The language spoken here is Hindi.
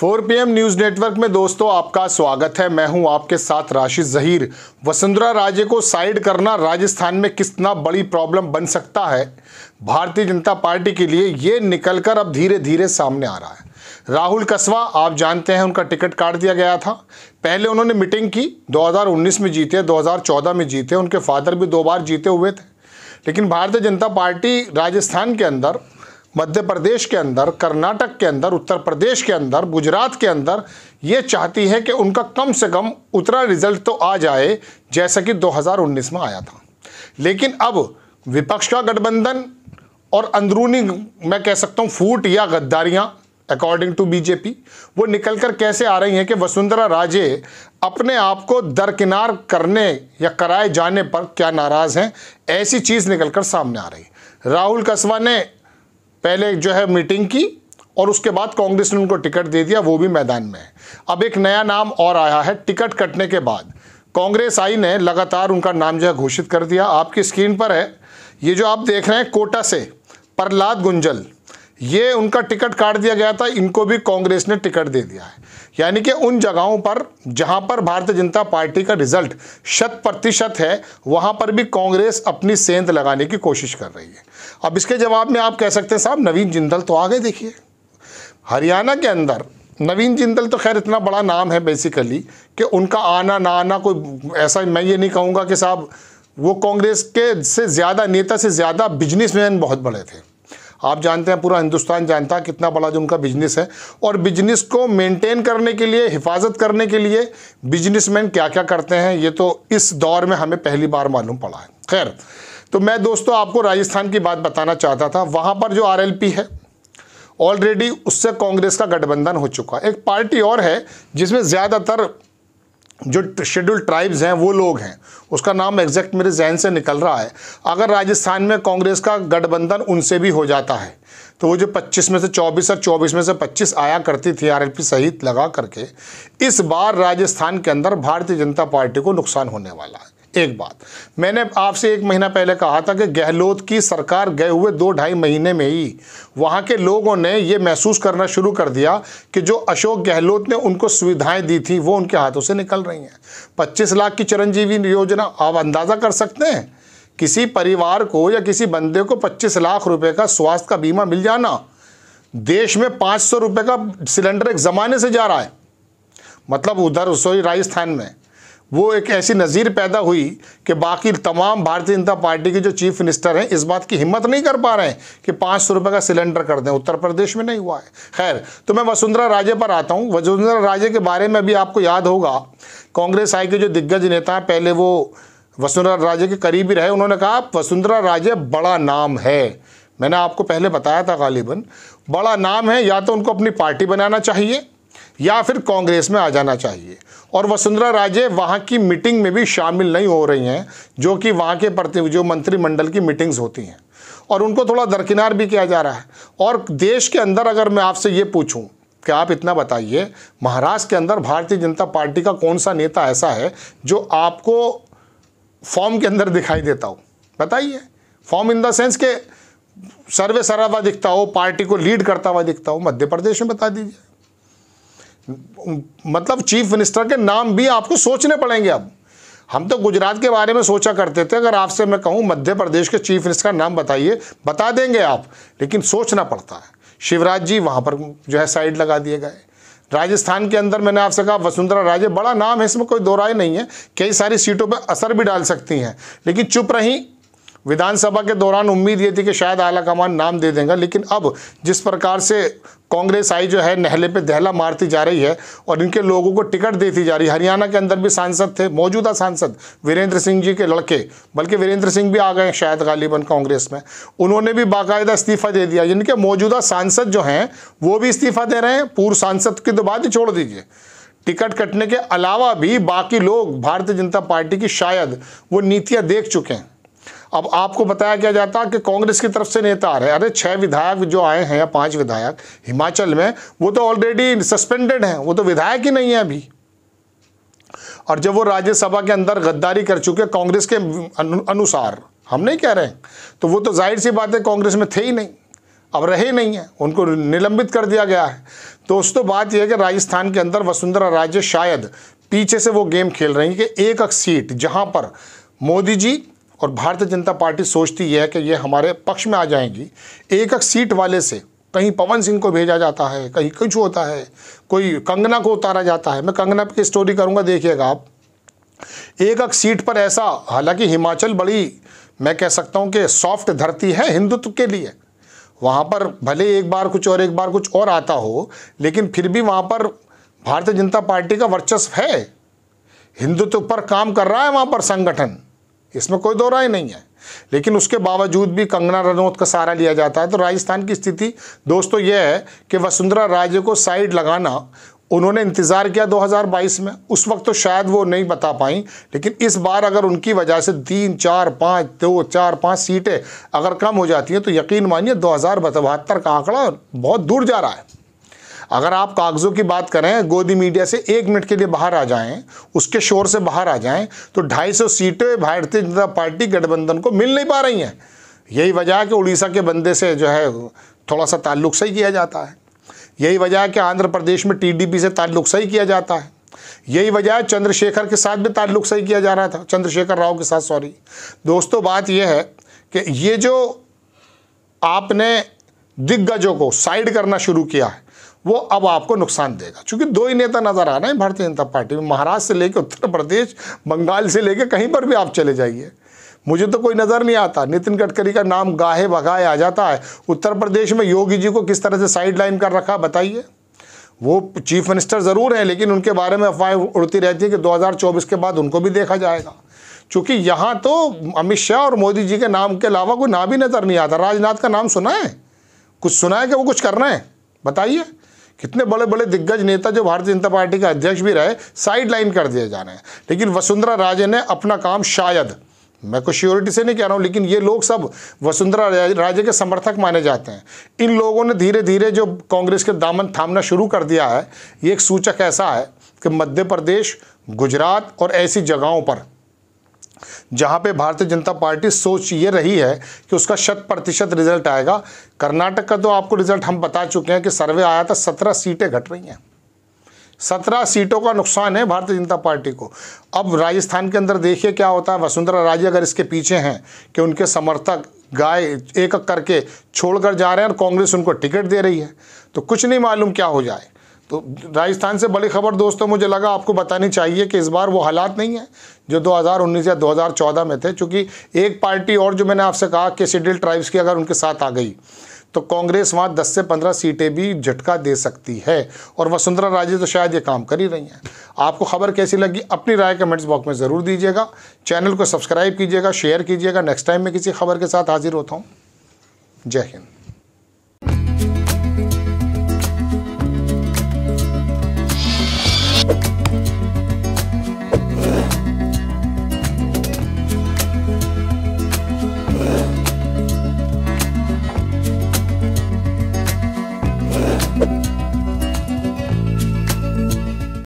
फोर पी न्यूज नेटवर्क में दोस्तों आपका स्वागत है मैं हूं आपके साथ राशि जहीर वसुंधरा राजे को साइड करना राजस्थान में कितना बड़ी प्रॉब्लम बन सकता है भारतीय जनता पार्टी के लिए ये निकलकर अब धीरे धीरे सामने आ रहा है राहुल कस्बा आप जानते हैं उनका टिकट काट दिया गया था पहले उन्होंने मीटिंग की 2019 में जीते 2014 में जीते उनके फादर भी दो बार जीते हुए थे लेकिन भारतीय जनता पार्टी राजस्थान के अंदर मध्य प्रदेश के अंदर कर्नाटक के अंदर उत्तर प्रदेश के अंदर गुजरात के अंदर ये चाहती है कि उनका कम से कम उतना रिजल्ट तो आ जाए जैसा कि 2019 में आया था लेकिन अब विपक्ष का गठबंधन और अंदरूनी मैं कह सकता हूँ फूट या गद्दारियाँ अकॉर्डिंग टू बीजेपी वो निकल कर कैसे आ रही हैं कि वसुंधरा राजे अपने आप को दरकिनार करने या कराए जाने पर क्या नाराज़ हैं ऐसी चीज़ निकल कर सामने आ रही राहुल कस्बा ने पहले जो है मीटिंग की और उसके बाद कांग्रेस ने उनको टिकट दे दिया वो भी मैदान में है अब एक नया नाम और आया है टिकट कटने के बाद कांग्रेस आई ने लगातार उनका नाम जो है घोषित कर दिया आपकी स्क्रीन पर है ये जो आप देख रहे हैं कोटा से प्रहलाद गुंजल ये उनका टिकट काट दिया गया था इनको भी कांग्रेस ने टिकट दे दिया है यानी कि उन जगहों पर जहां पर भारतीय जनता पार्टी का रिजल्ट शत प्रतिशत है वहां पर भी कांग्रेस अपनी सेंध लगाने की कोशिश कर रही है अब इसके जवाब में आप कह सकते हैं साहब नवीन जिंदल तो आ गए देखिए हरियाणा के अंदर नवीन जिंदल तो खैर इतना बड़ा नाम है बेसिकली कि उनका आना ना आना कोई ऐसा मैं ये नहीं कहूँगा कि साहब वो कांग्रेस के से ज़्यादा नेता से ज़्यादा बिजनेसमैन बहुत बड़े थे आप जानते हैं पूरा हिंदुस्तान जानता है कितना बड़ा जो उनका बिजनेस है और बिजनेस को मेंटेन करने के लिए हिफाजत करने के लिए बिजनेसमैन क्या क्या करते हैं ये तो इस दौर में हमें पहली बार मालूम पड़ा है खैर तो मैं दोस्तों आपको राजस्थान की बात बताना चाहता था वहाँ पर जो आर है ऑलरेडी उससे कांग्रेस का गठबंधन हो चुका है एक पार्टी और है जिसमें ज़्यादातर जो शेड्यूल ट्राइब्स हैं वो लोग हैं उसका नाम एग्जैक्ट मेरे जहन से निकल रहा है अगर राजस्थान में कांग्रेस का गठबंधन उनसे भी हो जाता है तो वो जो 25 में से 24 और 24 में से 25 आया करती थी आर सहित लगा करके इस बार राजस्थान के अंदर भारतीय जनता पार्टी को नुकसान होने वाला है एक बात मैंने आपसे एक महीना पहले कहा था कि गहलोत की सरकार गए हुए दो ढाई महीने में ही वहाँ के लोगों ने ये महसूस करना शुरू कर दिया कि जो अशोक गहलोत ने उनको सुविधाएं दी थी वो उनके हाथों से निकल रही हैं 25 लाख की चिरंजीवी योजना आप अंदाज़ा कर सकते हैं किसी परिवार को या किसी बंदे को पच्चीस लाख रुपए का स्वास्थ्य का बीमा मिल जाना देश में पाँच सौ का सिलेंडर एक ज़माने से जा रहा है मतलब उधर रसोई राजस्थान में वो एक ऐसी नज़ीर पैदा हुई कि बाकी तमाम भारतीय जनता पार्टी के जो चीफ मिनिस्टर हैं इस बात की हिम्मत नहीं कर पा रहे हैं कि पाँच सौ रुपये का सिलेंडर कर दें उत्तर प्रदेश में नहीं हुआ है खैर तो मैं वसुंधरा राजे पर आता हूँ वसुंधरा राजे के बारे में भी आपको याद होगा कांग्रेस आई के जो दिग्गज नेता हैं पहले वो वसुंधरा राजे के करीबी रहे उन्होंने कहा वसुंधरा राजे बड़ा नाम है मैंने आपको पहले बताया था गालिबन बड़ा नाम है या तो उनको अपनी पार्टी बनाना चाहिए या फिर कांग्रेस में आ जाना चाहिए और वसुंधरा राजे वहाँ की मीटिंग में भी शामिल नहीं हो रही हैं जो कि वहाँ के प्रति जो मंत्रिमंडल की मीटिंग्स होती हैं और उनको थोड़ा दरकिनार भी किया जा रहा है और देश के अंदर अगर मैं आपसे ये पूछूँ कि आप इतना बताइए महाराष्ट्र के अंदर भारतीय जनता पार्टी का कौन सा नेता ऐसा है जो आपको फॉर्म के अंदर दिखाई देता हो बताइए फॉर्म इन द सेंस के सर्वे हुआ दिखता हो पार्टी को लीड करता हुआ दिखता हो मध्य प्रदेश में बता दीजिए मतलब चीफ मिनिस्टर के नाम भी आपको सोचने पड़ेंगे अब हम तो गुजरात के बारे में सोचा करते थे अगर आपसे मैं कहूँ मध्य प्रदेश के चीफ मिनिस्टर का नाम बताइए बता देंगे आप लेकिन सोचना पड़ता है शिवराज जी वहाँ पर जो है साइड लगा दिए गए राजस्थान के अंदर मैंने आपसे कहा वसुंधरा राजे बड़ा नाम है इसमें कोई दो राय नहीं है कई सारी सीटों पर असर भी डाल सकती हैं लेकिन चुप रहीं विधानसभा के दौरान उम्मीद ये थी कि शायद आला कमान नाम दे देंगे लेकिन अब जिस प्रकार से कांग्रेस आई जो है नहले पे दहला मारती जा रही है और इनके लोगों को टिकट देती जा रही है हरियाणा के अंदर भी सांसद थे मौजूदा सांसद वीरेंद्र सिंह जी के लड़के बल्कि वीरेंद्र सिंह भी आ गए शायद गालिबन कांग्रेस में उन्होंने भी बाकायदा इस्तीफा दे दिया इनके मौजूदा सांसद जो हैं वो भी इस्तीफा दे रहे हैं पूर्व सांसद की तो बात छोड़ दीजिए टिकट कटने के अलावा भी बाकी लोग भारतीय जनता पार्टी की शायद वो नीतियाँ देख चुके हैं अब आपको बताया गया जाता कि कांग्रेस की तरफ से नेता आ रहे हैं अरे छह विधायक जो आए हैं या पाँच विधायक हिमाचल में वो तो ऑलरेडी सस्पेंडेड हैं वो तो विधायक ही नहीं है अभी और जब वो राज्यसभा के अंदर गद्दारी कर चुके कांग्रेस के अनुसार हम नहीं कह रहे हैं तो वो तो जाहिर सी बात है कांग्रेस में थे ही नहीं अब रहे नहीं हैं उनको निलंबित कर दिया गया है दोस्तों बात यह है कि राजस्थान के अंदर वसुंधरा राज्य शायद पीछे से वो गेम खेल रही है कि एक एक सीट जहां पर मोदी जी और भारतीय जनता पार्टी सोचती है कि ये हमारे पक्ष में आ जाएंगी एक एक सीट वाले से कहीं पवन सिंह को भेजा जाता है कहीं कुछ होता है कोई कंगना को उतारा जाता है मैं कंगना की स्टोरी करूँगा देखिएगा आप एक एक सीट पर ऐसा हालांकि हिमाचल बड़ी मैं कह सकता हूँ कि सॉफ्ट धरती है हिंदुत्व के लिए वहाँ पर भले एक बार कुछ और एक बार कुछ और आता हो लेकिन फिर भी वहाँ पर भारतीय जनता पार्टी का वर्चस्व है हिंदुत्व पर काम कर रहा है वहाँ पर संगठन इसमें कोई दो राय नहीं है लेकिन उसके बावजूद भी कंगना रनौत का सहारा लिया जाता है तो राजस्थान की स्थिति दोस्तों यह है कि वसुंधरा राजे को साइड लगाना उन्होंने इंतज़ार किया 2022 में उस वक्त तो शायद वो नहीं बता पाई लेकिन इस बार अगर उनकी वजह से तीन चार पाँच दो चार पाँच सीटें अगर कम हो जाती हैं तो यकीन मानिए दो हज़ार का आंकड़ा बहुत दूर जा रहा है अगर आप कागज़ों की बात करें गोदी मीडिया से एक मिनट के लिए बाहर आ जाएं उसके शोर से बाहर आ जाएं तो 250 सीटें भारतीय जनता पार्टी गठबंधन को मिल नहीं पा रही हैं यही वजह है कि उड़ीसा के बंदे से जो है थोड़ा सा ताल्लुक सही किया जाता है यही वजह है कि आंध्र प्रदेश में टीडीपी से ताल्लुक सही किया जाता है यही वजह है चंद्रशेखर के साथ भी ताल्लुक सही किया जा रहा था चंद्रशेखर राव के साथ सॉरी दोस्तों बात यह है कि ये जो आपने दिग्गजों को साइड करना शुरू किया है वो अब आपको नुकसान देगा क्योंकि दो ही नेता नज़र आ रहे हैं भारतीय जनता पार्टी में महाराष्ट्र से लेकर उत्तर प्रदेश बंगाल से लेकर कहीं पर भी आप चले जाइए मुझे तो कोई नज़र नहीं आता नितिन गडकरी का नाम गाहे बगाए आ जाता है उत्तर प्रदेश में योगी जी को किस तरह से साइड लाइन कर रखा बताइए वो चीफ मिनिस्टर ज़रूर हैं लेकिन उनके बारे में अफवाहें उड़ती रहती है कि 2024 के बाद उनको भी देखा जाएगा क्योंकि यहाँ तो अमित शाह और मोदी जी के नाम के अलावा कोई नाम भी नज़र नहीं आता राजनाथ का नाम सुना है कुछ सुना है कि वो कुछ कर रहे हैं बताइए कितने बड़े बड़े दिग्गज नेता जो भारतीय जनता पार्टी के अध्यक्ष भी रहे साइड लाइन कर दिए जा रहे हैं लेकिन वसुंधरा राजे ने अपना काम शायद मैं कुछ श्योरिटी से नहीं कह रहा हूँ लेकिन ये लोग सब वसुंधरा राजे के समर्थक माने जाते हैं इन लोगों ने धीरे धीरे जो कांग्रेस के दामन थामना शुरू कर दिया है ये एक सूचक ऐसा है कि मध्य प्रदेश गुजरात और ऐसी जगहों पर जहाँ पे भारतीय जनता पार्टी सोच ये रही है कि उसका शत प्रतिशत रिजल्ट आएगा कर्नाटक का तो आपको रिजल्ट हम बता चुके हैं कि सर्वे आया था सत्रह सीटें घट रही हैं सत्रह सीटों का नुकसान है भारतीय जनता पार्टी को अब राजस्थान के अंदर देखिए क्या होता है वसुंधरा राजे अगर इसके पीछे हैं कि उनके समर्थक गाय एक करके छोड़कर जा रहे हैं और कांग्रेस उनको टिकट दे रही है तो कुछ नहीं मालूम क्या हो जाए तो राजस्थान से बड़ी खबर दोस्तों मुझे लगा आपको बतानी चाहिए कि इस बार वो हालात नहीं है जो 2019 या 2014 में थे चूँकि एक पार्टी और जो मैंने आपसे कहा कि शेड्यूल ट्राइब्स की अगर उनके साथ आ गई तो कांग्रेस वहाँ 10 से 15 सीटें भी झटका दे सकती है और वसुंधरा राजे तो शायद ये काम कर ही रही हैं आपको खबर कैसी लगी अपनी राय कमेंट्स बॉक्स में ज़रूर दीजिएगा चैनल को सब्सक्राइब कीजिएगा शेयर कीजिएगा नेक्स्ट टाइम मैं किसी खबर के साथ हाजिर होता हूँ जय हिंद